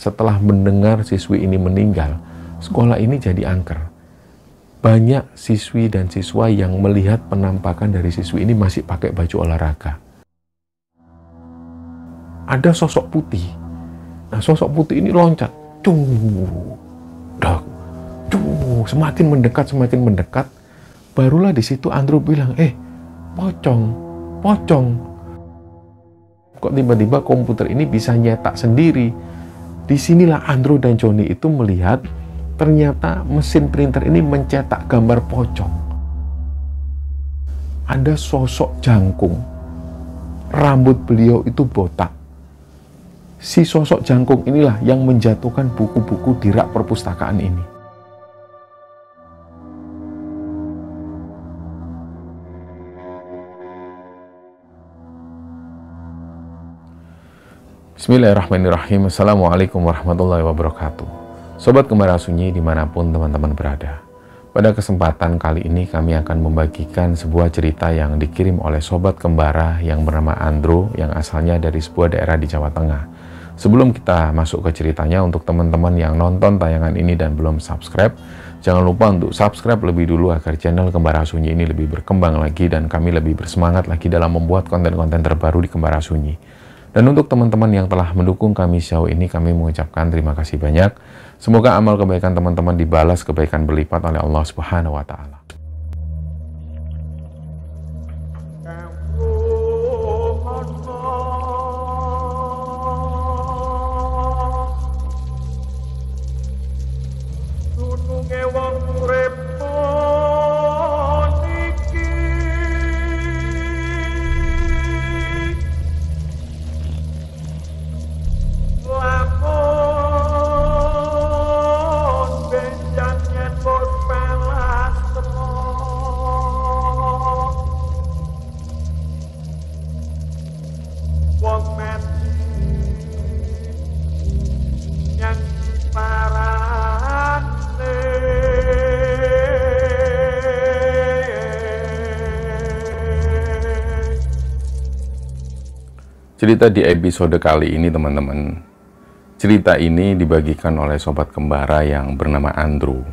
setelah mendengar siswi ini meninggal, sekolah ini jadi angker. Banyak siswi dan siswa yang melihat penampakan dari siswi ini masih pakai baju olahraga. Ada sosok putih. Nah, sosok putih ini loncat. tuh dak, cung, semakin mendekat, semakin mendekat. Barulah di situ Andrew bilang, eh, pocong, pocong, kok tiba-tiba komputer ini bisa nyetak sendiri Disinilah Andrew dan Johnny itu melihat ternyata mesin printer ini mencetak gambar pocong. Ada sosok jangkung. Rambut beliau itu botak. Si sosok jangkung inilah yang menjatuhkan buku-buku di rak perpustakaan ini. Bismillahirrahmanirrahim. Assalamualaikum warahmatullahi wabarakatuh. Sobat Kembara Sunyi dimanapun teman-teman berada. Pada kesempatan kali ini kami akan membagikan sebuah cerita yang dikirim oleh Sobat Kembara yang bernama Andro yang asalnya dari sebuah daerah di Jawa Tengah. Sebelum kita masuk ke ceritanya untuk teman-teman yang nonton tayangan ini dan belum subscribe, jangan lupa untuk subscribe lebih dulu agar channel Kembara Sunyi ini lebih berkembang lagi dan kami lebih bersemangat lagi dalam membuat konten-konten terbaru di Kembara Sunyi. Dan untuk teman-teman yang telah mendukung kami show ini, kami mengucapkan terima kasih banyak. Semoga amal kebaikan teman-teman dibalas kebaikan berlipat oleh Allah Subhanahu wa taala. Cerita di episode kali ini teman-teman. Cerita ini dibagikan oleh sobat kembara yang bernama Andrew.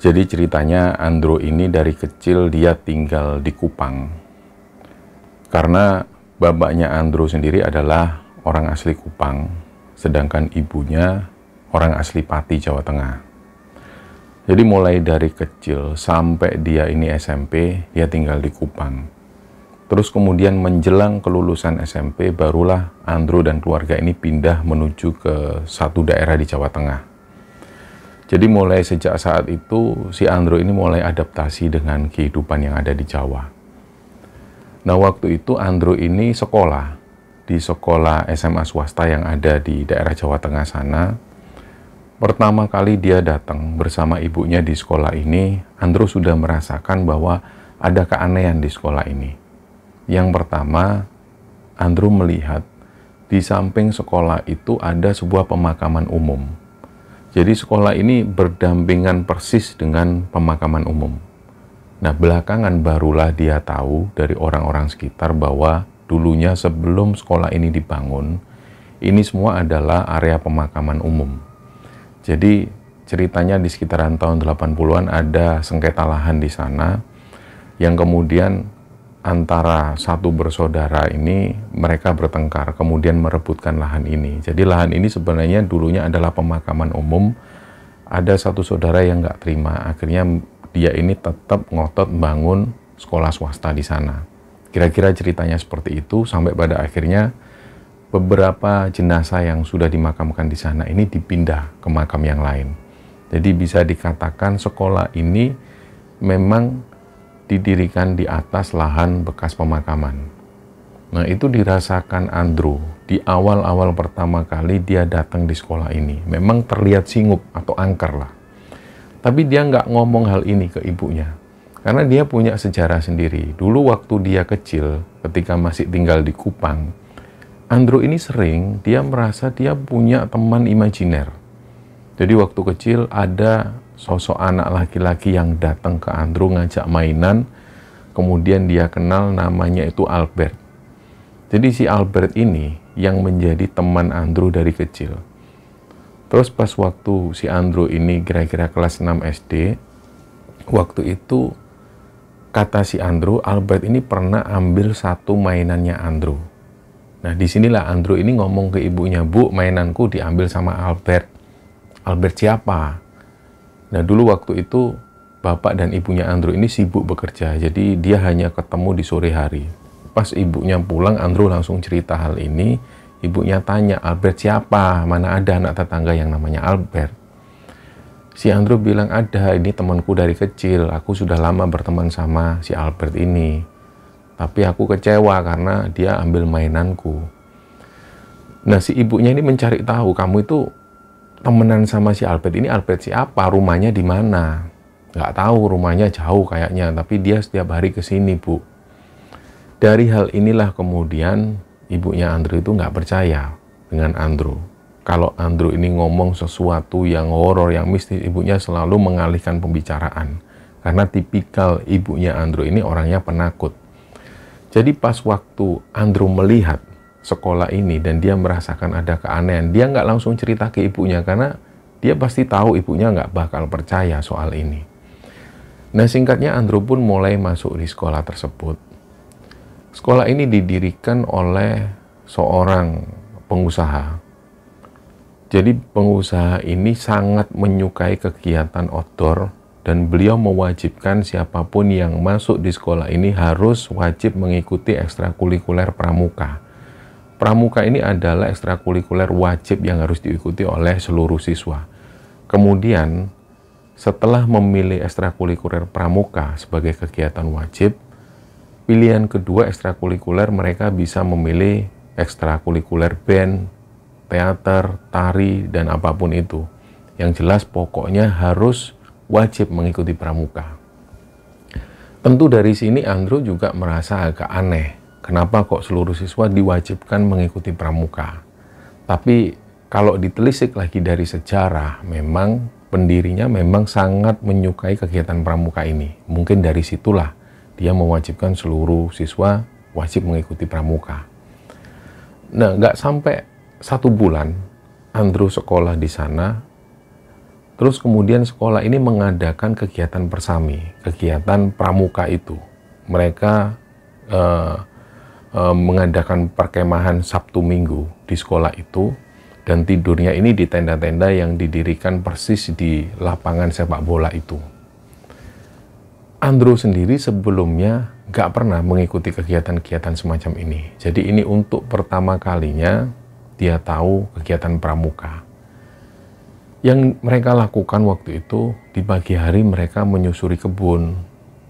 Jadi ceritanya Andrew ini dari kecil dia tinggal di Kupang. Karena bapaknya Andrew sendiri adalah orang asli Kupang, sedangkan ibunya orang asli Pati, Jawa Tengah. Jadi mulai dari kecil sampai dia ini SMP, dia tinggal di Kupang Terus kemudian menjelang kelulusan SMP barulah Andro dan keluarga ini pindah menuju ke satu daerah di Jawa Tengah. Jadi mulai sejak saat itu si Andro ini mulai adaptasi dengan kehidupan yang ada di Jawa. Nah waktu itu Andro ini sekolah di sekolah SMA swasta yang ada di daerah Jawa Tengah sana. Pertama kali dia datang bersama ibunya di sekolah ini, Andro sudah merasakan bahwa ada keanehan di sekolah ini yang pertama, Andrew melihat di samping sekolah itu ada sebuah pemakaman umum. Jadi sekolah ini berdampingan persis dengan pemakaman umum. Nah, belakangan barulah dia tahu dari orang-orang sekitar bahwa dulunya sebelum sekolah ini dibangun, ini semua adalah area pemakaman umum. Jadi ceritanya di sekitaran tahun 80-an ada sengketa lahan di sana yang kemudian antara satu bersaudara ini mereka bertengkar kemudian merebutkan lahan ini. Jadi lahan ini sebenarnya dulunya adalah pemakaman umum. Ada satu saudara yang nggak terima, akhirnya dia ini tetap ngotot bangun sekolah swasta di sana. Kira-kira ceritanya seperti itu sampai pada akhirnya beberapa jenazah yang sudah dimakamkan di sana ini dipindah ke makam yang lain. Jadi bisa dikatakan sekolah ini memang didirikan di atas lahan bekas pemakaman. Nah, itu dirasakan Andrew di awal-awal pertama kali dia datang di sekolah ini. Memang terlihat singup atau angker lah. Tapi dia nggak ngomong hal ini ke ibunya. Karena dia punya sejarah sendiri. Dulu waktu dia kecil, ketika masih tinggal di Kupang, Andrew ini sering dia merasa dia punya teman imajiner. Jadi waktu kecil ada sosok anak laki-laki yang datang ke Andrew ngajak mainan, kemudian dia kenal namanya itu Albert. Jadi si Albert ini yang menjadi teman Andrew dari kecil. Terus pas waktu si Andrew ini kira-kira kelas 6 SD, waktu itu kata si Andrew, Albert ini pernah ambil satu mainannya Andrew. Nah, disinilah Andrew ini ngomong ke ibunya, Bu, mainanku diambil sama Albert. Albert siapa? Nah dulu waktu itu bapak dan ibunya Andrew ini sibuk bekerja, jadi dia hanya ketemu di sore hari. Pas ibunya pulang, Andrew langsung cerita hal ini. Ibunya tanya, Albert siapa? Mana ada anak tetangga yang namanya Albert? Si Andrew bilang ada, ini temanku dari kecil. Aku sudah lama berteman sama si Albert ini. Tapi aku kecewa karena dia ambil mainanku. Nah si ibunya ini mencari tahu kamu itu temenan sama si Alfred ini Alfred siapa rumahnya di mana nggak tahu rumahnya jauh kayaknya tapi dia setiap hari ke sini bu dari hal inilah kemudian ibunya Andrew itu nggak percaya dengan Andrew kalau Andrew ini ngomong sesuatu yang horor yang mistis ibunya selalu mengalihkan pembicaraan karena tipikal ibunya Andrew ini orangnya penakut jadi pas waktu Andrew melihat sekolah ini dan dia merasakan ada keanehan, dia nggak langsung cerita ke ibunya karena dia pasti tahu ibunya nggak bakal percaya soal ini. Nah singkatnya Andrew pun mulai masuk di sekolah tersebut. Sekolah ini didirikan oleh seorang pengusaha. Jadi pengusaha ini sangat menyukai kegiatan outdoor dan beliau mewajibkan siapapun yang masuk di sekolah ini harus wajib mengikuti ekstrakurikuler pramuka. Pramuka ini adalah ekstrakurikuler wajib yang harus diikuti oleh seluruh siswa. Kemudian, setelah memilih ekstrakurikuler pramuka sebagai kegiatan wajib, pilihan kedua ekstrakurikuler mereka bisa memilih ekstrakurikuler band, teater, tari, dan apapun itu. Yang jelas pokoknya harus wajib mengikuti pramuka. Tentu dari sini Andrew juga merasa agak aneh kenapa kok seluruh siswa diwajibkan mengikuti pramuka. Tapi kalau ditelisik lagi dari sejarah, memang pendirinya memang sangat menyukai kegiatan pramuka ini. Mungkin dari situlah dia mewajibkan seluruh siswa wajib mengikuti pramuka. Nah, nggak sampai satu bulan, Andrew sekolah di sana, terus kemudian sekolah ini mengadakan kegiatan persami, kegiatan pramuka itu. Mereka eh, Eh, mengadakan perkemahan Sabtu Minggu di sekolah itu dan tidurnya ini di tenda-tenda yang didirikan persis di lapangan sepak bola itu. Andrew sendiri sebelumnya gak pernah mengikuti kegiatan-kegiatan semacam ini. Jadi ini untuk pertama kalinya dia tahu kegiatan pramuka. Yang mereka lakukan waktu itu, di pagi hari mereka menyusuri kebun,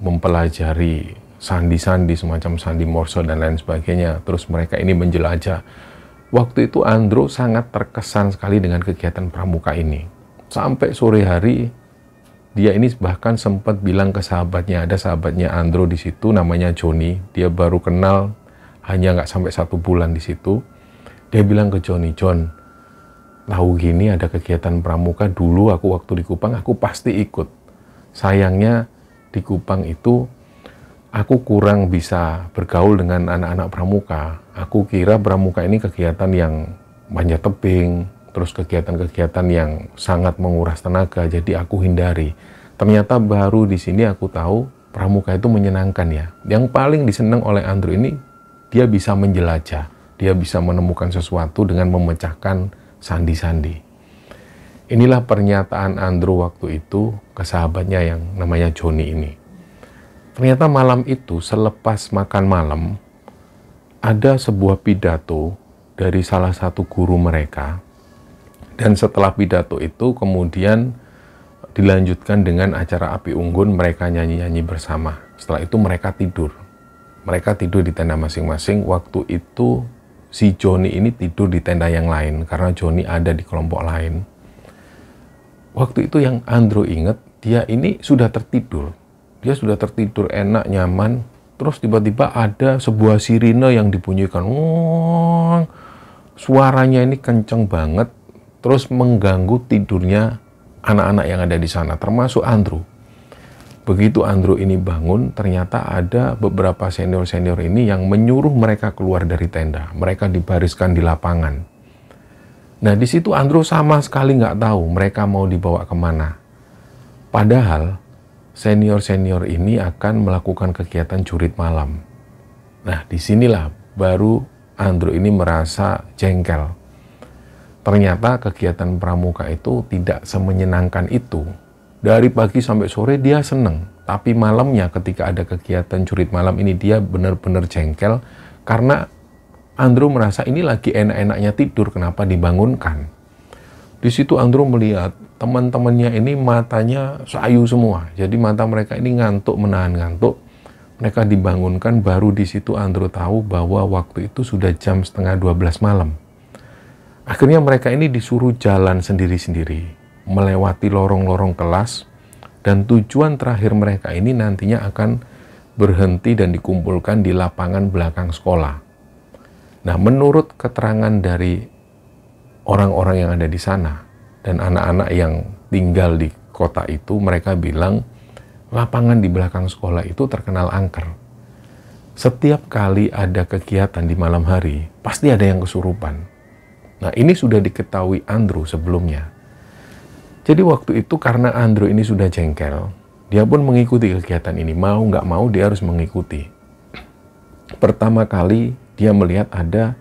mempelajari sandi-sandi semacam sandi Morso dan lain sebagainya. Terus mereka ini menjelajah. Waktu itu Andro sangat terkesan sekali dengan kegiatan pramuka ini. Sampai sore hari dia ini bahkan sempat bilang ke sahabatnya, ada sahabatnya Andro di situ namanya Joni, dia baru kenal hanya nggak sampai satu bulan di situ. Dia bilang ke Joni, John, tahu gini ada kegiatan pramuka dulu aku waktu di Kupang aku pasti ikut. Sayangnya di Kupang itu aku kurang bisa bergaul dengan anak-anak pramuka. Aku kira pramuka ini kegiatan yang banyak tebing, terus kegiatan-kegiatan yang sangat menguras tenaga, jadi aku hindari. Ternyata baru di sini aku tahu pramuka itu menyenangkan ya. Yang paling disenang oleh Andrew ini, dia bisa menjelajah. Dia bisa menemukan sesuatu dengan memecahkan sandi-sandi. Inilah pernyataan Andrew waktu itu ke sahabatnya yang namanya Joni ini ternyata malam itu selepas makan malam ada sebuah pidato dari salah satu guru mereka dan setelah pidato itu kemudian dilanjutkan dengan acara api unggun mereka nyanyi-nyanyi bersama setelah itu mereka tidur mereka tidur di tenda masing-masing waktu itu si Joni ini tidur di tenda yang lain karena Joni ada di kelompok lain waktu itu yang Andrew ingat dia ini sudah tertidur dia sudah tertidur enak nyaman terus tiba-tiba ada sebuah sirine yang dibunyikan Wong. suaranya ini kenceng banget terus mengganggu tidurnya anak-anak yang ada di sana termasuk Andrew begitu Andrew ini bangun ternyata ada beberapa senior-senior ini yang menyuruh mereka keluar dari tenda mereka dibariskan di lapangan nah di situ Andrew sama sekali nggak tahu mereka mau dibawa kemana padahal senior-senior ini akan melakukan kegiatan curit malam. Nah, disinilah baru Andrew ini merasa jengkel. Ternyata kegiatan pramuka itu tidak semenyenangkan itu. Dari pagi sampai sore dia seneng, tapi malamnya ketika ada kegiatan curit malam ini dia benar-benar jengkel karena Andrew merasa ini lagi enak-enaknya tidur, kenapa dibangunkan? Di situ Andrew melihat teman-temannya ini matanya sayu semua. Jadi mata mereka ini ngantuk menahan ngantuk. Mereka dibangunkan baru di situ Andrew tahu bahwa waktu itu sudah jam setengah 12 malam. Akhirnya mereka ini disuruh jalan sendiri-sendiri, melewati lorong-lorong kelas, dan tujuan terakhir mereka ini nantinya akan berhenti dan dikumpulkan di lapangan belakang sekolah. Nah, menurut keterangan dari orang-orang yang ada di sana dan anak-anak yang tinggal di kota itu mereka bilang lapangan di belakang sekolah itu terkenal angker. Setiap kali ada kegiatan di malam hari, pasti ada yang kesurupan. Nah, ini sudah diketahui Andrew sebelumnya. Jadi waktu itu karena Andrew ini sudah jengkel, dia pun mengikuti kegiatan ini. Mau nggak mau dia harus mengikuti. Pertama kali dia melihat ada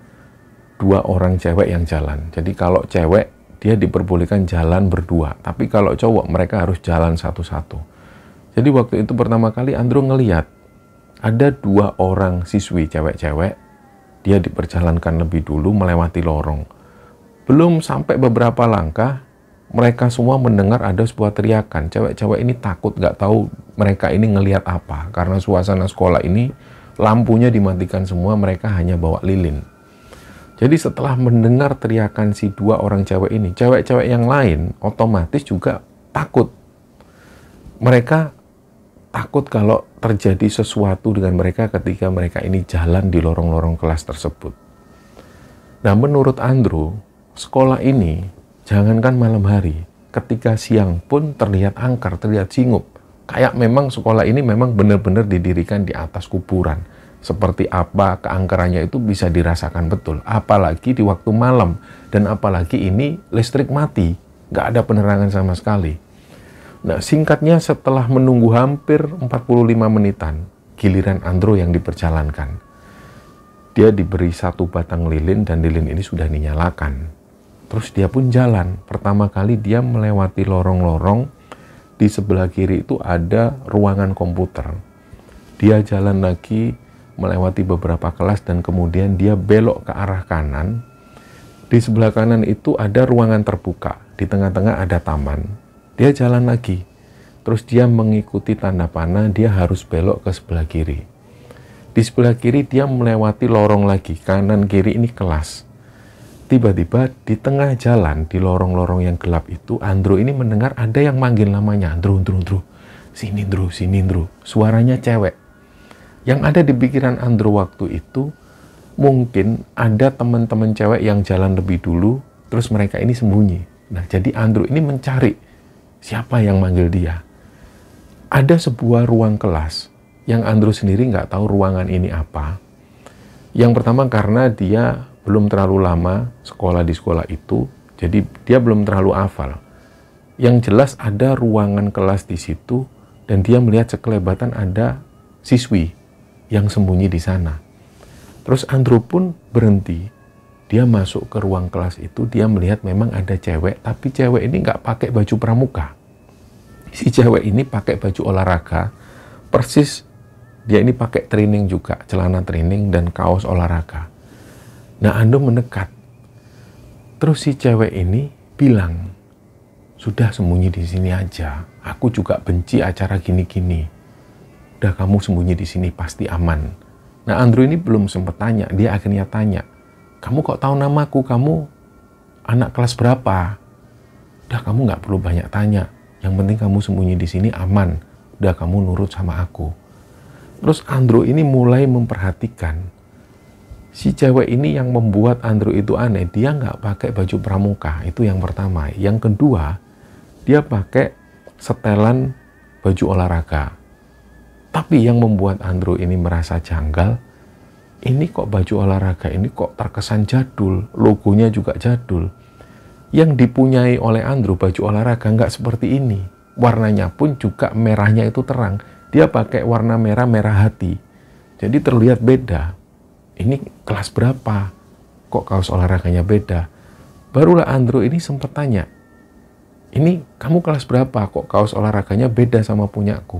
dua orang cewek yang jalan. Jadi kalau cewek dia diperbolehkan jalan berdua, tapi kalau cowok mereka harus jalan satu-satu. Jadi waktu itu pertama kali Andrew ngeliat ada dua orang siswi cewek-cewek dia diperjalankan lebih dulu melewati lorong. Belum sampai beberapa langkah, mereka semua mendengar ada sebuah teriakan. Cewek-cewek ini takut nggak tahu mereka ini ngeliat apa. Karena suasana sekolah ini lampunya dimatikan semua, mereka hanya bawa lilin. Jadi setelah mendengar teriakan si dua orang cewek ini, cewek-cewek yang lain otomatis juga takut. Mereka takut kalau terjadi sesuatu dengan mereka ketika mereka ini jalan di lorong-lorong kelas tersebut. Nah, menurut Andrew, sekolah ini jangankan malam hari, ketika siang pun terlihat angker, terlihat singup. Kayak memang sekolah ini memang benar-benar didirikan di atas kuburan seperti apa keangkerannya itu bisa dirasakan betul. Apalagi di waktu malam dan apalagi ini listrik mati, nggak ada penerangan sama sekali. Nah singkatnya setelah menunggu hampir 45 menitan, giliran Andro yang diperjalankan. Dia diberi satu batang lilin dan lilin ini sudah dinyalakan. Terus dia pun jalan. Pertama kali dia melewati lorong-lorong di sebelah kiri itu ada ruangan komputer. Dia jalan lagi melewati beberapa kelas dan kemudian dia belok ke arah kanan. Di sebelah kanan itu ada ruangan terbuka, di tengah-tengah ada taman. Dia jalan lagi. Terus dia mengikuti tanda panah, dia harus belok ke sebelah kiri. Di sebelah kiri dia melewati lorong lagi, kanan kiri ini kelas. Tiba-tiba di tengah jalan, di lorong-lorong yang gelap itu, Andrew ini mendengar ada yang manggil namanya, Andro, Andro, Andro. Sini, Andro, sini, Andro. Suaranya cewek yang ada di pikiran Andrew waktu itu mungkin ada teman-teman cewek yang jalan lebih dulu, terus mereka ini sembunyi. Nah, jadi Andrew ini mencari siapa yang manggil dia. Ada sebuah ruang kelas yang Andrew sendiri nggak tahu ruangan ini apa. Yang pertama karena dia belum terlalu lama sekolah di sekolah itu, jadi dia belum terlalu hafal. Yang jelas ada ruangan kelas di situ dan dia melihat sekelebatan ada siswi yang sembunyi di sana. Terus Andrew pun berhenti. Dia masuk ke ruang kelas itu, dia melihat memang ada cewek, tapi cewek ini nggak pakai baju pramuka. Si cewek ini pakai baju olahraga, persis dia ini pakai training juga, celana training dan kaos olahraga. Nah, Ando mendekat. Terus si cewek ini bilang, sudah sembunyi di sini aja. Aku juga benci acara gini-gini udah kamu sembunyi di sini pasti aman. Nah Andrew ini belum sempat tanya, dia akhirnya tanya, kamu kok tahu namaku, kamu anak kelas berapa? Udah kamu nggak perlu banyak tanya, yang penting kamu sembunyi di sini aman, udah kamu nurut sama aku. Terus Andrew ini mulai memperhatikan, si cewek ini yang membuat Andrew itu aneh, dia nggak pakai baju pramuka, itu yang pertama. Yang kedua, dia pakai setelan baju olahraga tapi yang membuat Andrew ini merasa janggal, ini kok baju olahraga ini kok terkesan jadul, logonya juga jadul. Yang dipunyai oleh Andrew baju olahraga nggak seperti ini. Warnanya pun juga merahnya itu terang. Dia pakai warna merah merah hati. Jadi terlihat beda. Ini kelas berapa? Kok kaos olahraganya beda? Barulah Andrew ini sempat tanya, ini kamu kelas berapa? Kok kaos olahraganya beda sama punyaku?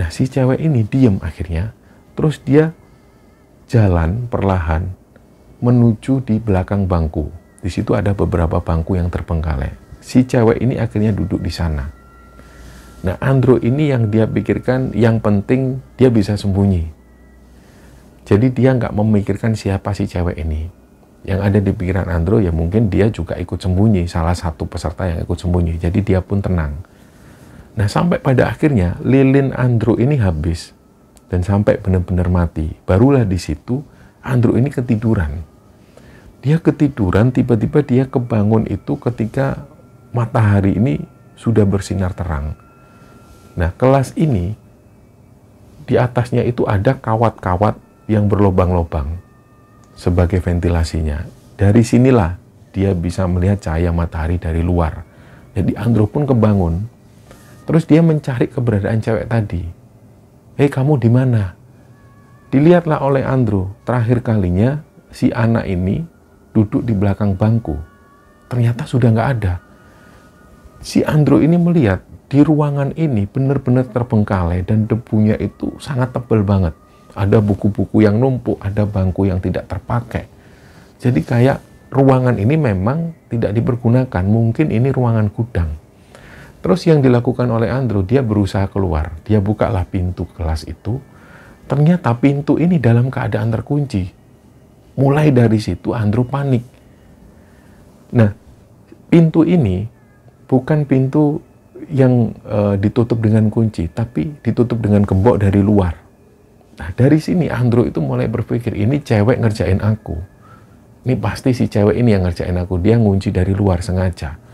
Nah, si cewek ini diem akhirnya, terus dia jalan perlahan menuju di belakang bangku. Di situ ada beberapa bangku yang terpengkalai. Si cewek ini akhirnya duduk di sana. Nah, Andrew ini yang dia pikirkan yang penting dia bisa sembunyi. Jadi dia nggak memikirkan siapa si cewek ini. Yang ada di pikiran Andro ya mungkin dia juga ikut sembunyi, salah satu peserta yang ikut sembunyi. Jadi dia pun tenang. Nah, sampai pada akhirnya lilin Andrew ini habis dan sampai benar-benar mati. Barulah di situ Andrew ini ketiduran. Dia ketiduran, tiba-tiba dia kebangun itu ketika matahari ini sudah bersinar terang. Nah, kelas ini di atasnya itu ada kawat-kawat yang berlobang-lobang sebagai ventilasinya. Dari sinilah dia bisa melihat cahaya matahari dari luar. Jadi Andrew pun kebangun Terus dia mencari keberadaan cewek tadi. Hei eh, kamu di mana? Dilihatlah oleh Andrew, terakhir kalinya si anak ini duduk di belakang bangku. Ternyata sudah nggak ada. Si Andrew ini melihat di ruangan ini benar-benar terbengkalai dan debunya itu sangat tebal banget. Ada buku-buku yang numpuk, ada bangku yang tidak terpakai. Jadi kayak ruangan ini memang tidak dipergunakan. Mungkin ini ruangan gudang Terus yang dilakukan oleh Andrew, dia berusaha keluar. Dia bukalah pintu kelas itu. Ternyata pintu ini dalam keadaan terkunci. Mulai dari situ Andrew panik. Nah, pintu ini bukan pintu yang e, ditutup dengan kunci, tapi ditutup dengan gembok dari luar. Nah, dari sini Andrew itu mulai berpikir, ini cewek ngerjain aku. Ini pasti si cewek ini yang ngerjain aku. Dia ngunci dari luar sengaja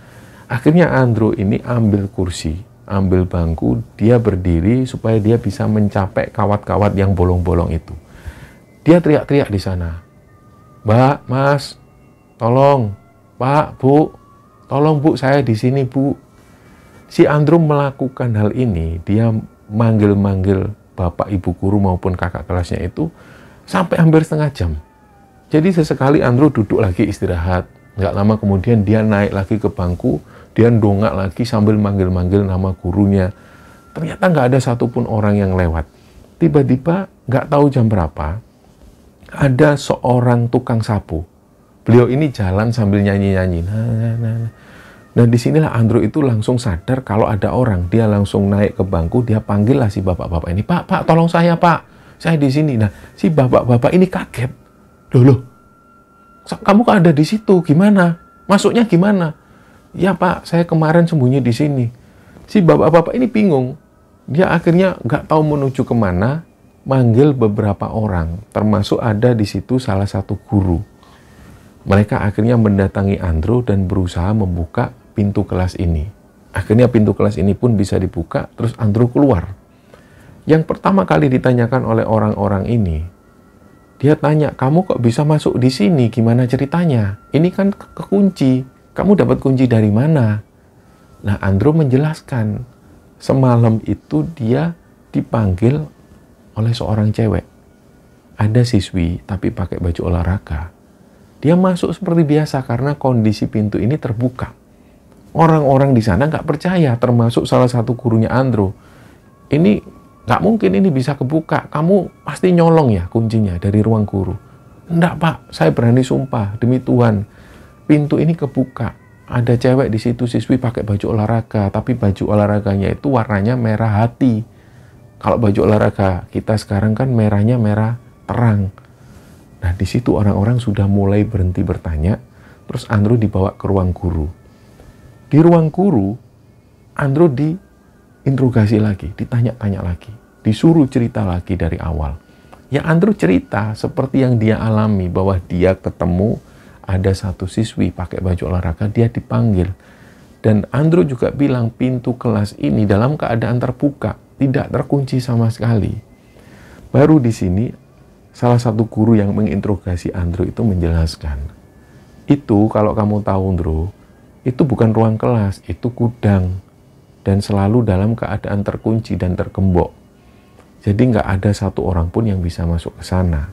Akhirnya Andrew ini ambil kursi, ambil bangku, dia berdiri supaya dia bisa mencapai kawat-kawat yang bolong-bolong itu. Dia teriak-teriak di sana. Mbak, Mas, tolong. Pak, Bu, tolong Bu, saya di sini Bu. Si Andrew melakukan hal ini, dia manggil-manggil bapak ibu guru maupun kakak kelasnya itu sampai hampir setengah jam. Jadi sesekali Andrew duduk lagi istirahat, nggak lama kemudian dia naik lagi ke bangku, dia dongak lagi sambil manggil-manggil nama gurunya. Ternyata nggak ada satupun orang yang lewat. Tiba-tiba nggak tahu jam berapa, ada seorang tukang sapu. Beliau ini jalan sambil nyanyi-nyanyi. Nah, nah, nah, nah. nah disinilah Andrew itu langsung sadar kalau ada orang. Dia langsung naik ke bangku, dia panggil lah si bapak-bapak ini. Pak, pak, tolong saya pak, saya di sini. Nah, si bapak-bapak ini kaget. Loh, loh, kamu ada di situ, gimana? Masuknya gimana? ya Pak, saya kemarin sembunyi di sini. Si bapak-bapak ini bingung. Dia akhirnya nggak tahu menuju kemana, manggil beberapa orang, termasuk ada di situ salah satu guru. Mereka akhirnya mendatangi Andro dan berusaha membuka pintu kelas ini. Akhirnya pintu kelas ini pun bisa dibuka, terus Andro keluar. Yang pertama kali ditanyakan oleh orang-orang ini, dia tanya, kamu kok bisa masuk di sini? Gimana ceritanya? Ini kan kekunci kamu dapat kunci dari mana? Nah, Andrew menjelaskan, semalam itu dia dipanggil oleh seorang cewek. Ada siswi, tapi pakai baju olahraga. Dia masuk seperti biasa karena kondisi pintu ini terbuka. Orang-orang di sana nggak percaya, termasuk salah satu gurunya Andro. Ini nggak mungkin ini bisa kebuka. Kamu pasti nyolong ya kuncinya dari ruang guru. Enggak pak, saya berani sumpah demi Tuhan pintu ini kebuka ada cewek di situ siswi pakai baju olahraga tapi baju olahraganya itu warnanya merah hati kalau baju olahraga kita sekarang kan merahnya merah terang nah di situ orang-orang sudah mulai berhenti bertanya terus Andrew dibawa ke ruang guru di ruang guru Andrew diinterogasi lagi ditanya-tanya lagi disuruh cerita lagi dari awal ya Andrew cerita seperti yang dia alami bahwa dia ketemu ada satu siswi pakai baju olahraga, dia dipanggil. Dan Andrew juga bilang pintu kelas ini dalam keadaan terbuka, tidak terkunci sama sekali. Baru di sini salah satu guru yang menginterogasi Andrew itu menjelaskan. Itu kalau kamu tahu Andrew, itu bukan ruang kelas, itu gudang. Dan selalu dalam keadaan terkunci dan tergembok. Jadi nggak ada satu orang pun yang bisa masuk ke sana.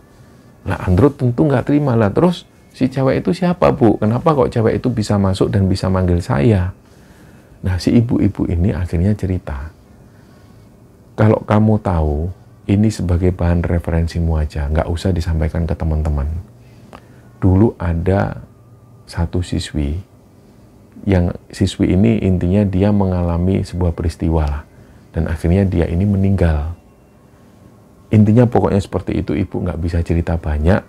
Nah Andrew tentu nggak terima lah. Terus si cewek itu siapa bu? Kenapa kok cewek itu bisa masuk dan bisa manggil saya? Nah si ibu-ibu ini akhirnya cerita, kalau kamu tahu ini sebagai bahan referensimu aja, nggak usah disampaikan ke teman-teman. Dulu ada satu siswi yang siswi ini intinya dia mengalami sebuah peristiwa lah dan akhirnya dia ini meninggal intinya pokoknya seperti itu ibu nggak bisa cerita banyak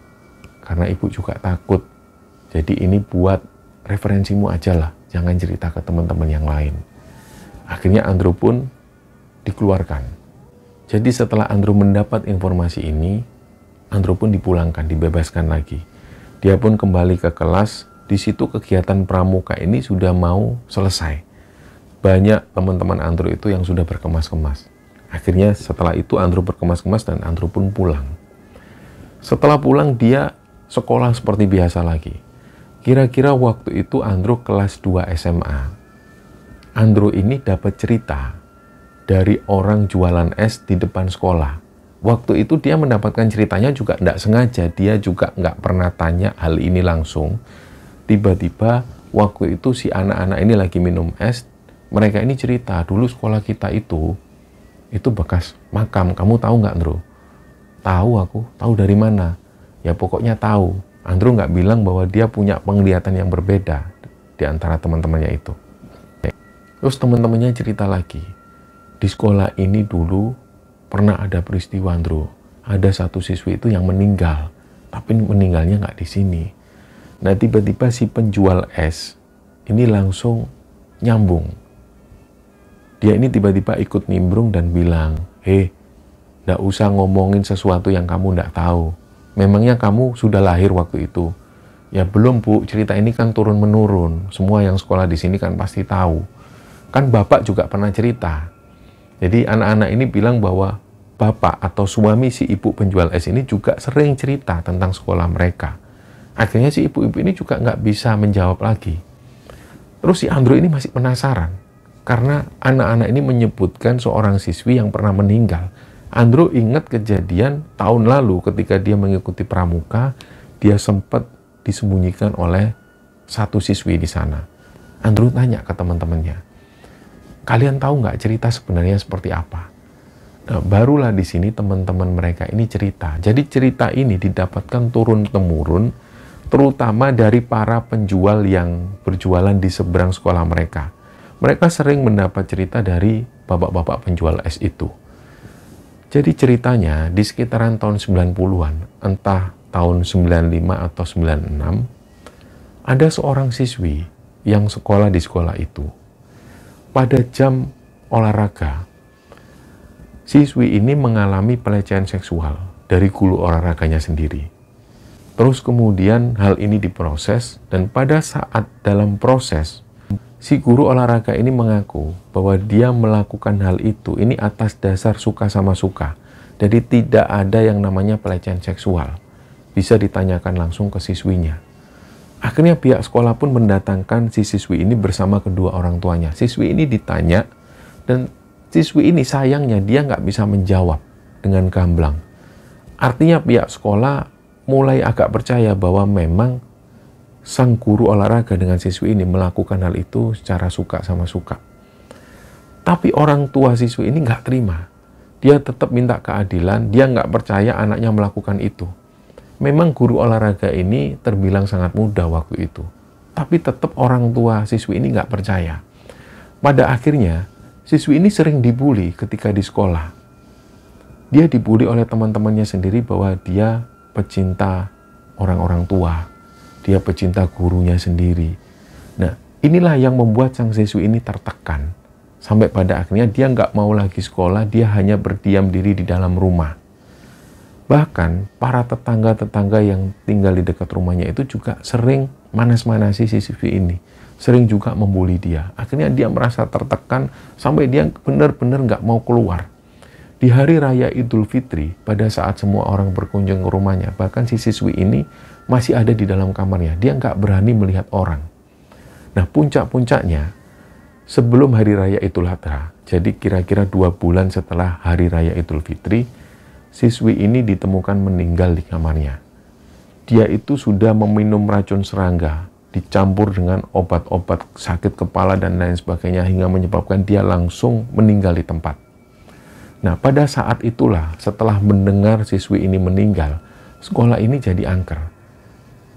karena ibu juga takut. Jadi ini buat referensimu aja lah, jangan cerita ke teman-teman yang lain. Akhirnya Andrew pun dikeluarkan. Jadi setelah Andrew mendapat informasi ini, Andrew pun dipulangkan, dibebaskan lagi. Dia pun kembali ke kelas. Di situ kegiatan pramuka ini sudah mau selesai. Banyak teman-teman Andrew itu yang sudah berkemas-kemas. Akhirnya setelah itu Andrew berkemas-kemas dan Andrew pun pulang. Setelah pulang dia sekolah seperti biasa lagi. Kira-kira waktu itu Andro kelas 2 SMA. Andro ini dapat cerita dari orang jualan es di depan sekolah. Waktu itu dia mendapatkan ceritanya juga tidak sengaja, dia juga nggak pernah tanya hal ini langsung. Tiba-tiba waktu itu si anak-anak ini lagi minum es, mereka ini cerita dulu sekolah kita itu itu bekas makam. Kamu tahu nggak, Andro? Tahu aku, tahu dari mana? ya pokoknya tahu. Andrew nggak bilang bahwa dia punya penglihatan yang berbeda di antara teman-temannya itu. Terus teman-temannya cerita lagi, di sekolah ini dulu pernah ada peristiwa Andrew, ada satu siswi itu yang meninggal, tapi meninggalnya nggak di sini. Nah tiba-tiba si penjual es ini langsung nyambung. Dia ini tiba-tiba ikut nimbrung dan bilang, hei, eh, nggak usah ngomongin sesuatu yang kamu nggak tahu Memangnya kamu sudah lahir waktu itu? Ya belum bu, cerita ini kan turun-menurun. Semua yang sekolah di sini kan pasti tahu. Kan bapak juga pernah cerita. Jadi anak-anak ini bilang bahwa bapak atau suami si ibu penjual es ini juga sering cerita tentang sekolah mereka. Akhirnya si ibu-ibu ini juga nggak bisa menjawab lagi. Terus si Andrew ini masih penasaran karena anak-anak ini menyebutkan seorang siswi yang pernah meninggal Andrew ingat kejadian tahun lalu ketika dia mengikuti pramuka, dia sempat disembunyikan oleh satu siswi di sana. Andrew tanya ke teman-temannya, kalian tahu nggak cerita sebenarnya seperti apa? Nah, barulah di sini teman-teman mereka ini cerita. Jadi cerita ini didapatkan turun-temurun, terutama dari para penjual yang berjualan di seberang sekolah mereka. Mereka sering mendapat cerita dari bapak-bapak penjual es itu. Jadi ceritanya di sekitaran tahun 90-an, entah tahun 95 atau 96, ada seorang siswi yang sekolah di sekolah itu. Pada jam olahraga, siswi ini mengalami pelecehan seksual dari guru olahraganya sendiri. Terus kemudian hal ini diproses dan pada saat dalam proses Si guru olahraga ini mengaku bahwa dia melakukan hal itu ini atas dasar suka sama suka. Jadi tidak ada yang namanya pelecehan seksual. Bisa ditanyakan langsung ke siswinya. Akhirnya pihak sekolah pun mendatangkan si siswi ini bersama kedua orang tuanya. Siswi ini ditanya dan siswi ini sayangnya dia nggak bisa menjawab dengan gamblang. Artinya pihak sekolah mulai agak percaya bahwa memang sang guru olahraga dengan siswi ini melakukan hal itu secara suka sama suka. Tapi orang tua siswi ini nggak terima. Dia tetap minta keadilan, dia nggak percaya anaknya melakukan itu. Memang guru olahraga ini terbilang sangat mudah waktu itu. Tapi tetap orang tua siswi ini nggak percaya. Pada akhirnya, siswi ini sering dibully ketika di sekolah. Dia dibully oleh teman-temannya sendiri bahwa dia pecinta orang-orang tua, dia pecinta gurunya sendiri. Nah, inilah yang membuat Sang Sesu ini tertekan. Sampai pada akhirnya dia nggak mau lagi sekolah, dia hanya berdiam diri di dalam rumah. Bahkan para tetangga-tetangga yang tinggal di dekat rumahnya itu juga sering manas-manasi si ini. Sering juga membuli dia. Akhirnya dia merasa tertekan sampai dia benar-benar nggak mau keluar. Di hari raya Idul Fitri, pada saat semua orang berkunjung ke rumahnya, bahkan si siswi ini masih ada di dalam kamarnya. Dia nggak berani melihat orang. Nah, puncak-puncaknya sebelum Hari Raya Idul Adha, jadi kira-kira dua bulan setelah Hari Raya Idul Fitri, siswi ini ditemukan meninggal di kamarnya. Dia itu sudah meminum racun serangga, dicampur dengan obat-obat sakit kepala dan lain sebagainya hingga menyebabkan dia langsung meninggal di tempat. Nah, pada saat itulah setelah mendengar siswi ini meninggal, sekolah ini jadi angker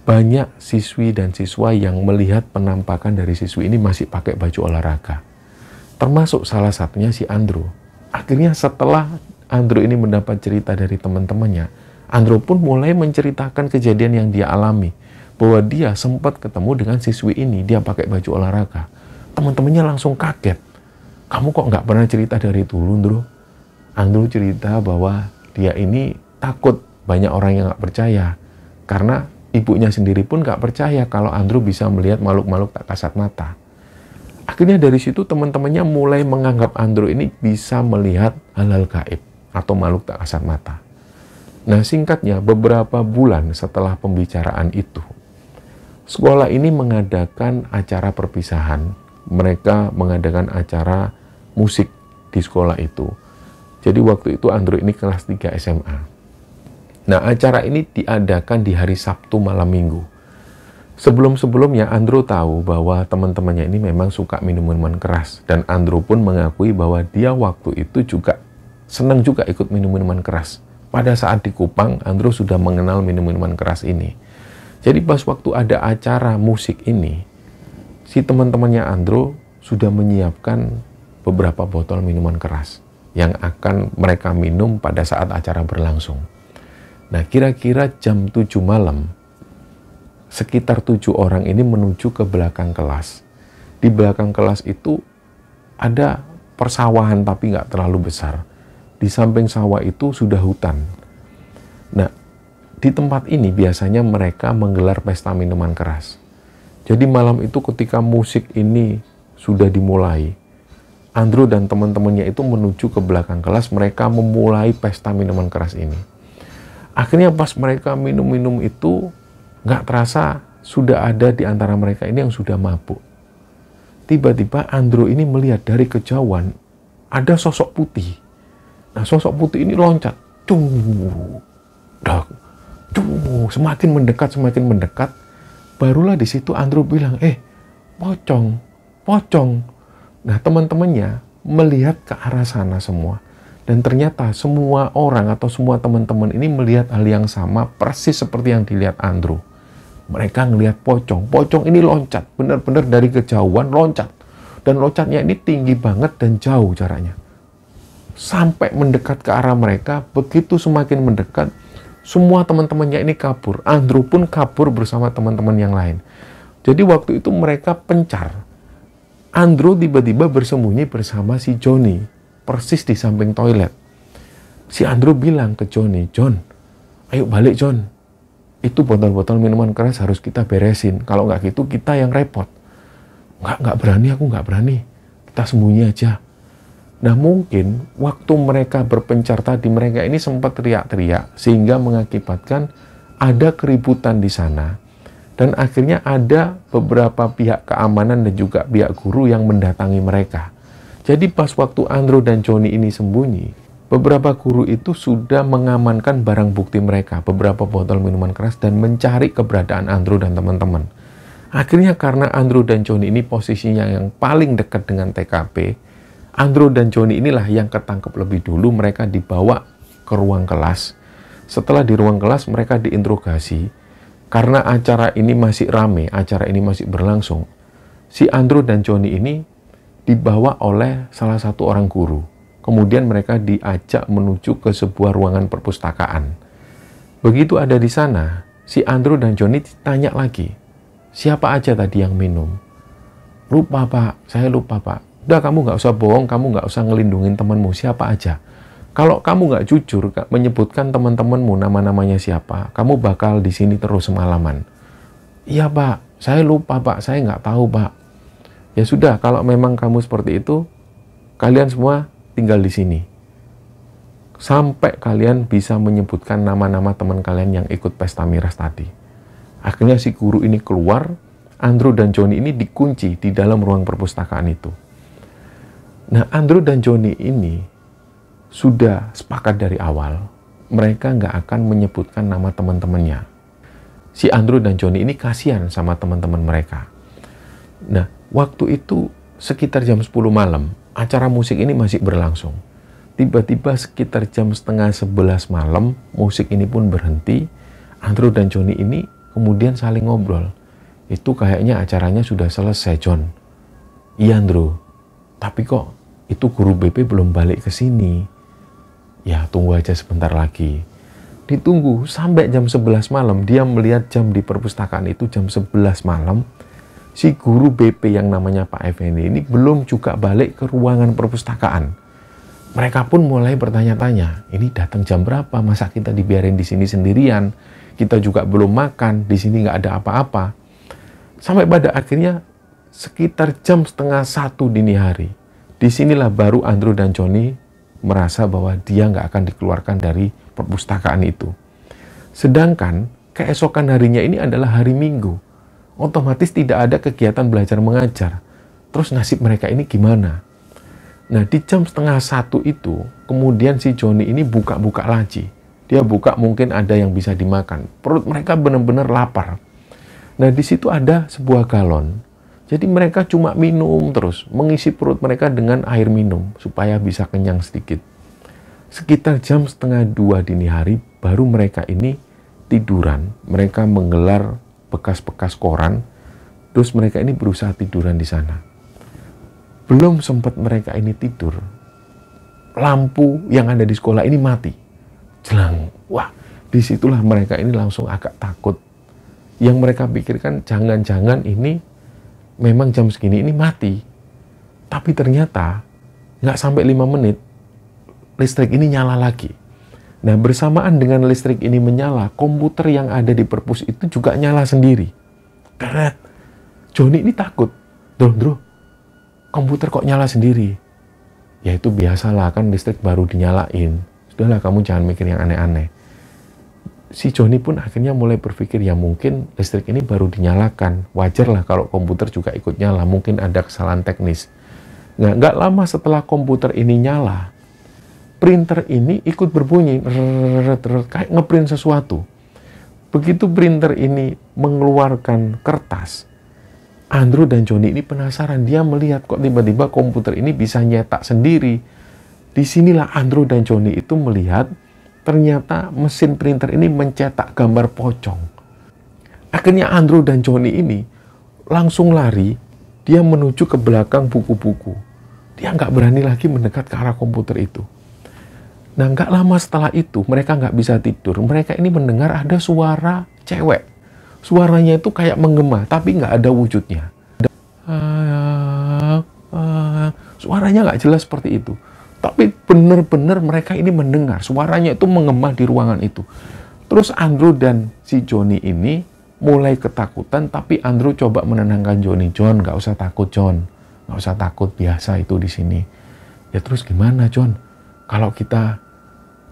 banyak siswi dan siswa yang melihat penampakan dari siswi ini masih pakai baju olahraga. Termasuk salah satunya si Andrew. Akhirnya setelah Andrew ini mendapat cerita dari teman-temannya, Andrew pun mulai menceritakan kejadian yang dia alami. Bahwa dia sempat ketemu dengan siswi ini, dia pakai baju olahraga. Teman-temannya langsung kaget. Kamu kok nggak pernah cerita dari dulu, Andrew? Andrew cerita bahwa dia ini takut banyak orang yang nggak percaya. Karena ibunya sendiri pun gak percaya kalau Andrew bisa melihat makhluk-makhluk tak kasat mata. Akhirnya dari situ teman-temannya mulai menganggap Andrew ini bisa melihat hal-hal gaib atau makhluk tak kasat mata. Nah singkatnya beberapa bulan setelah pembicaraan itu, sekolah ini mengadakan acara perpisahan. Mereka mengadakan acara musik di sekolah itu. Jadi waktu itu Andrew ini kelas 3 SMA. Nah, acara ini diadakan di hari Sabtu malam minggu. Sebelum-sebelumnya, Andrew tahu bahwa teman-temannya ini memang suka minum-minuman keras. Dan Andrew pun mengakui bahwa dia waktu itu juga senang juga ikut minum-minuman keras. Pada saat di Kupang, Andrew sudah mengenal minum-minuman keras ini. Jadi pas waktu ada acara musik ini, si teman-temannya Andrew sudah menyiapkan beberapa botol minuman keras yang akan mereka minum pada saat acara berlangsung. Nah, kira-kira jam 7 malam, sekitar tujuh orang ini menuju ke belakang kelas. Di belakang kelas itu ada persawahan tapi nggak terlalu besar. Di samping sawah itu sudah hutan. Nah, di tempat ini biasanya mereka menggelar pesta minuman keras. Jadi malam itu ketika musik ini sudah dimulai, Andrew dan teman-temannya itu menuju ke belakang kelas mereka memulai pesta minuman keras ini Akhirnya pas mereka minum-minum itu, nggak terasa sudah ada di antara mereka ini yang sudah mabuk. Tiba-tiba Andro ini melihat dari kejauhan ada sosok putih. Nah sosok putih ini loncat, tuh, tuh, semakin mendekat semakin mendekat. Barulah di situ Andro bilang, eh pocong, pocong. Nah teman-temannya melihat ke arah sana semua dan ternyata semua orang atau semua teman-teman ini melihat hal yang sama persis seperti yang dilihat Andrew. Mereka ngelihat pocong. Pocong ini loncat, benar-benar dari kejauhan loncat. Dan loncatnya ini tinggi banget dan jauh jaraknya. Sampai mendekat ke arah mereka, begitu semakin mendekat, semua teman-temannya ini kabur. Andrew pun kabur bersama teman-teman yang lain. Jadi waktu itu mereka pencar. Andrew tiba-tiba bersembunyi bersama si Johnny persis di samping toilet. Si Andrew bilang ke Johnny, John, ayo balik John. Itu botol-botol minuman keras harus kita beresin. Kalau nggak gitu kita yang repot. Nggak, nggak berani, aku nggak berani. Kita sembunyi aja. Nah mungkin waktu mereka berpencar tadi, mereka ini sempat teriak-teriak. Sehingga mengakibatkan ada keributan di sana. Dan akhirnya ada beberapa pihak keamanan dan juga pihak guru yang mendatangi mereka jadi pas waktu Andrew dan Johnny ini sembunyi, beberapa guru itu sudah mengamankan barang bukti mereka, beberapa botol minuman keras dan mencari keberadaan Andrew dan teman-teman. Akhirnya karena Andrew dan Johnny ini posisinya yang paling dekat dengan TKP, Andrew dan Johnny inilah yang ketangkep lebih dulu, mereka dibawa ke ruang kelas. Setelah di ruang kelas mereka diinterogasi, karena acara ini masih rame, acara ini masih berlangsung, si Andrew dan Johnny ini dibawa oleh salah satu orang guru. Kemudian mereka diajak menuju ke sebuah ruangan perpustakaan. Begitu ada di sana, si Andrew dan Johnny tanya lagi, siapa aja tadi yang minum? Lupa pak, saya lupa pak. Udah kamu nggak usah bohong, kamu nggak usah ngelindungin temanmu, siapa aja. Kalau kamu nggak jujur menyebutkan teman-temanmu nama-namanya siapa, kamu bakal di sini terus semalaman. Iya pak, saya lupa pak, saya nggak tahu pak. Ya sudah, kalau memang kamu seperti itu, kalian semua tinggal di sini. Sampai kalian bisa menyebutkan nama-nama teman kalian yang ikut pesta miras tadi. Akhirnya si guru ini keluar, Andrew dan Johnny ini dikunci di dalam ruang perpustakaan itu. Nah, Andrew dan Johnny ini sudah sepakat dari awal, mereka nggak akan menyebutkan nama teman-temannya. Si Andrew dan Johnny ini kasihan sama teman-teman mereka. Nah, Waktu itu sekitar jam 10 malam, acara musik ini masih berlangsung. Tiba-tiba sekitar jam setengah 11 malam, musik ini pun berhenti. Andrew dan Johnny ini kemudian saling ngobrol. Itu kayaknya acaranya sudah selesai, John. Iya, Andrew. Tapi kok itu guru BP belum balik ke sini? Ya, tunggu aja sebentar lagi. Ditunggu sampai jam 11 malam, dia melihat jam di perpustakaan itu jam 11 malam, si guru BP yang namanya Pak Effendi ini belum juga balik ke ruangan perpustakaan. Mereka pun mulai bertanya-tanya, ini datang jam berapa? Masa kita dibiarin di sini sendirian? Kita juga belum makan, di sini nggak ada apa-apa. Sampai pada akhirnya sekitar jam setengah satu dini hari, disinilah baru Andrew dan Johnny merasa bahwa dia nggak akan dikeluarkan dari perpustakaan itu. Sedangkan keesokan harinya ini adalah hari Minggu otomatis tidak ada kegiatan belajar mengajar. Terus nasib mereka ini gimana? Nah di jam setengah satu itu kemudian si Joni ini buka-buka laci. Dia buka mungkin ada yang bisa dimakan. Perut mereka benar-benar lapar. Nah di situ ada sebuah galon. Jadi mereka cuma minum terus, mengisi perut mereka dengan air minum supaya bisa kenyang sedikit. Sekitar jam setengah dua dini hari baru mereka ini tiduran. Mereka menggelar bekas-bekas koran, terus mereka ini berusaha tiduran di sana. Belum sempat mereka ini tidur, lampu yang ada di sekolah ini mati. Jelang, wah, disitulah mereka ini langsung agak takut. Yang mereka pikirkan jangan-jangan ini memang jam segini ini mati. Tapi ternyata nggak sampai lima menit listrik ini nyala lagi. Nah, bersamaan dengan listrik ini menyala, komputer yang ada di perpus itu juga nyala sendiri. Keren. Joni ini takut. Dondro, komputer kok nyala sendiri? Ya itu biasalah, kan listrik baru dinyalain. Sudahlah, kamu jangan mikir yang aneh-aneh. Si Joni pun akhirnya mulai berpikir, ya mungkin listrik ini baru dinyalakan. Wajarlah kalau komputer juga ikut nyala, mungkin ada kesalahan teknis. Nah, nggak lama setelah komputer ini nyala, printer ini ikut berbunyi kayak ngeprint sesuatu. Begitu printer ini mengeluarkan kertas, Andrew dan Johnny ini penasaran. Dia melihat kok tiba-tiba komputer ini bisa nyetak sendiri. Disinilah Andrew dan Johnny itu melihat ternyata mesin printer ini mencetak gambar pocong. Akhirnya Andrew dan Johnny ini langsung lari, dia menuju ke belakang buku-buku. Dia nggak berani lagi mendekat ke arah komputer itu. Nah, nggak lama setelah itu, mereka nggak bisa tidur. Mereka ini mendengar ada suara cewek. Suaranya itu kayak menggema, tapi nggak ada wujudnya. Suaranya nggak jelas seperti itu. Tapi bener-bener mereka ini mendengar. Suaranya itu menggema di ruangan itu. Terus Andrew dan si Joni ini mulai ketakutan, tapi Andrew coba menenangkan Joni. John, nggak usah takut, John. Nggak usah takut, biasa itu di sini. Ya terus gimana, John? Kalau kita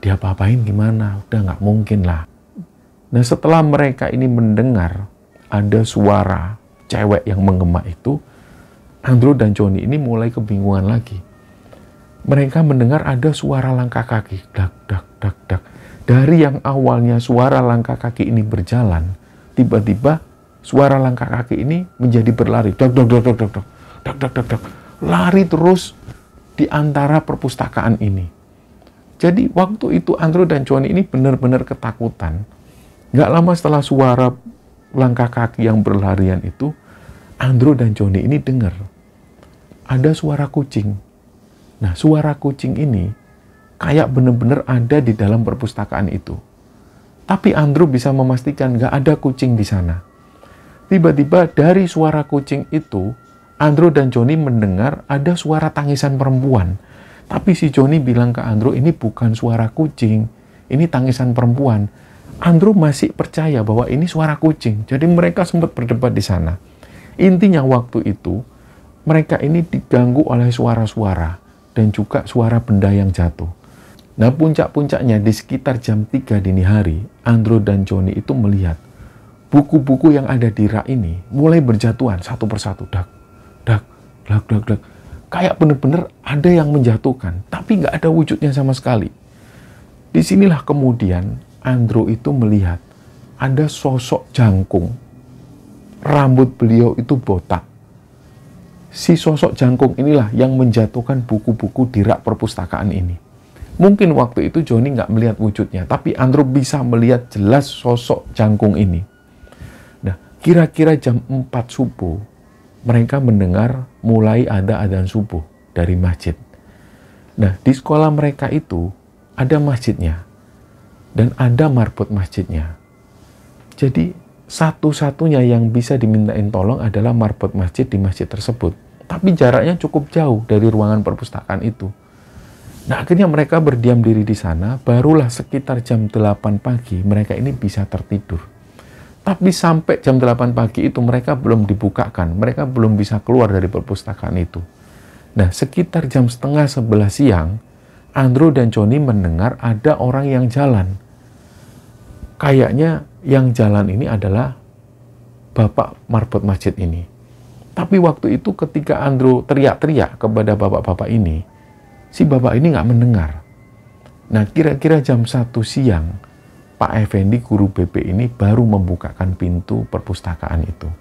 diapa-apain gimana? Udah nggak mungkin lah. Nah setelah mereka ini mendengar ada suara cewek yang menggema itu, Andrew dan Johnny ini mulai kebingungan lagi. Mereka mendengar ada suara langkah kaki, dak dak dak dak. Dari yang awalnya suara langkah kaki ini berjalan, tiba-tiba suara langkah kaki ini menjadi berlari, dak dak dak dak dak dak dak dak dak, lari terus di antara perpustakaan ini. Jadi waktu itu Andrew dan Johnny ini benar-benar ketakutan. Gak lama setelah suara langkah kaki yang berlarian itu, Andrew dan Johnny ini dengar ada suara kucing. Nah, suara kucing ini kayak benar-benar ada di dalam perpustakaan itu. Tapi Andrew bisa memastikan gak ada kucing di sana. Tiba-tiba dari suara kucing itu, Andrew dan Johnny mendengar ada suara tangisan perempuan tapi si Joni bilang ke Andrew, ini bukan suara kucing, ini tangisan perempuan. Andrew masih percaya bahwa ini suara kucing. Jadi mereka sempat berdebat di sana. Intinya waktu itu, mereka ini diganggu oleh suara-suara dan juga suara benda yang jatuh. Nah puncak-puncaknya di sekitar jam 3 dini hari, Andrew dan Joni itu melihat buku-buku yang ada di rak ini mulai berjatuhan satu persatu. Dak, dak, dak, dak, dak kayak benar-benar ada yang menjatuhkan, tapi nggak ada wujudnya sama sekali. Disinilah kemudian Andro itu melihat ada sosok jangkung. Rambut beliau itu botak. Si sosok jangkung inilah yang menjatuhkan buku-buku di rak perpustakaan ini. Mungkin waktu itu Joni nggak melihat wujudnya, tapi Andro bisa melihat jelas sosok jangkung ini. Nah, kira-kira jam 4 subuh, mereka mendengar mulai ada adzan subuh dari masjid. Nah, di sekolah mereka itu ada masjidnya dan ada marbot masjidnya. Jadi satu-satunya yang bisa dimintain tolong adalah marbot masjid di masjid tersebut. Tapi jaraknya cukup jauh dari ruangan perpustakaan itu. Nah akhirnya mereka berdiam diri di sana, barulah sekitar jam 8 pagi mereka ini bisa tertidur. Tapi sampai jam 8 pagi itu mereka belum dibukakan, mereka belum bisa keluar dari perpustakaan itu. Nah, sekitar jam setengah sebelah siang, Andrew dan Johnny mendengar ada orang yang jalan. Kayaknya yang jalan ini adalah bapak marbot masjid ini. Tapi waktu itu ketika Andrew teriak-teriak kepada bapak-bapak ini, si bapak ini nggak mendengar. Nah, kira-kira jam satu siang, Pak Effendi guru BP ini baru membukakan pintu perpustakaan itu.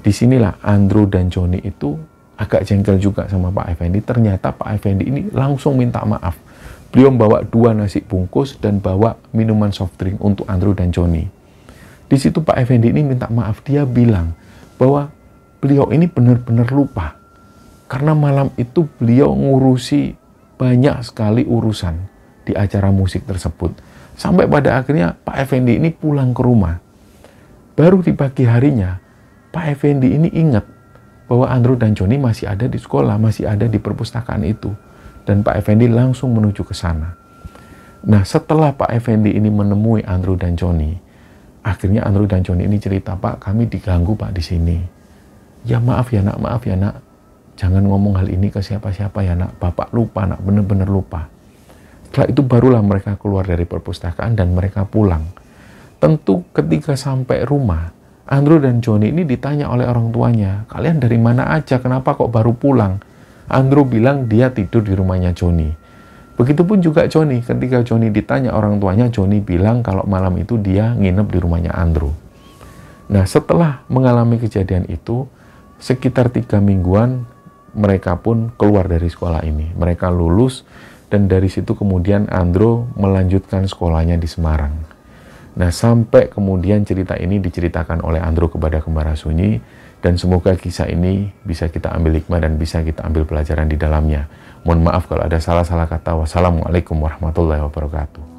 Disinilah Andrew dan Joni itu agak jengkel juga sama Pak Effendi. Ternyata Pak Effendi ini langsung minta maaf. Beliau membawa dua nasi bungkus dan bawa minuman soft drink untuk Andrew dan Joni. Di situ Pak Effendi ini minta maaf. Dia bilang bahwa beliau ini benar-benar lupa. Karena malam itu beliau ngurusi banyak sekali urusan di acara musik tersebut Sampai pada akhirnya Pak Effendi ini pulang ke rumah. Baru di pagi harinya, Pak Effendi ini ingat bahwa Andrew dan Joni masih ada di sekolah, masih ada di perpustakaan itu. Dan Pak Effendi langsung menuju ke sana. Nah, setelah Pak Effendi ini menemui Andrew dan Joni, akhirnya Andrew dan Joni ini cerita, Pak, kami diganggu Pak di sini. Ya maaf ya nak, maaf ya nak. Jangan ngomong hal ini ke siapa-siapa ya nak. Bapak lupa nak, bener-bener lupa. Setelah itu barulah mereka keluar dari perpustakaan dan mereka pulang. Tentu ketika sampai rumah, Andrew dan Johnny ini ditanya oleh orang tuanya, kalian dari mana aja, kenapa kok baru pulang? Andrew bilang dia tidur di rumahnya Johnny. Begitupun juga Johnny, ketika Johnny ditanya orang tuanya, Johnny bilang kalau malam itu dia nginep di rumahnya Andrew. Nah setelah mengalami kejadian itu, sekitar tiga mingguan mereka pun keluar dari sekolah ini. Mereka lulus, dan dari situ kemudian Andro melanjutkan sekolahnya di Semarang. Nah, sampai kemudian cerita ini diceritakan oleh Andro kepada Kembara Sunyi dan semoga kisah ini bisa kita ambil hikmah dan bisa kita ambil pelajaran di dalamnya. Mohon maaf kalau ada salah-salah kata. Wassalamualaikum warahmatullahi wabarakatuh.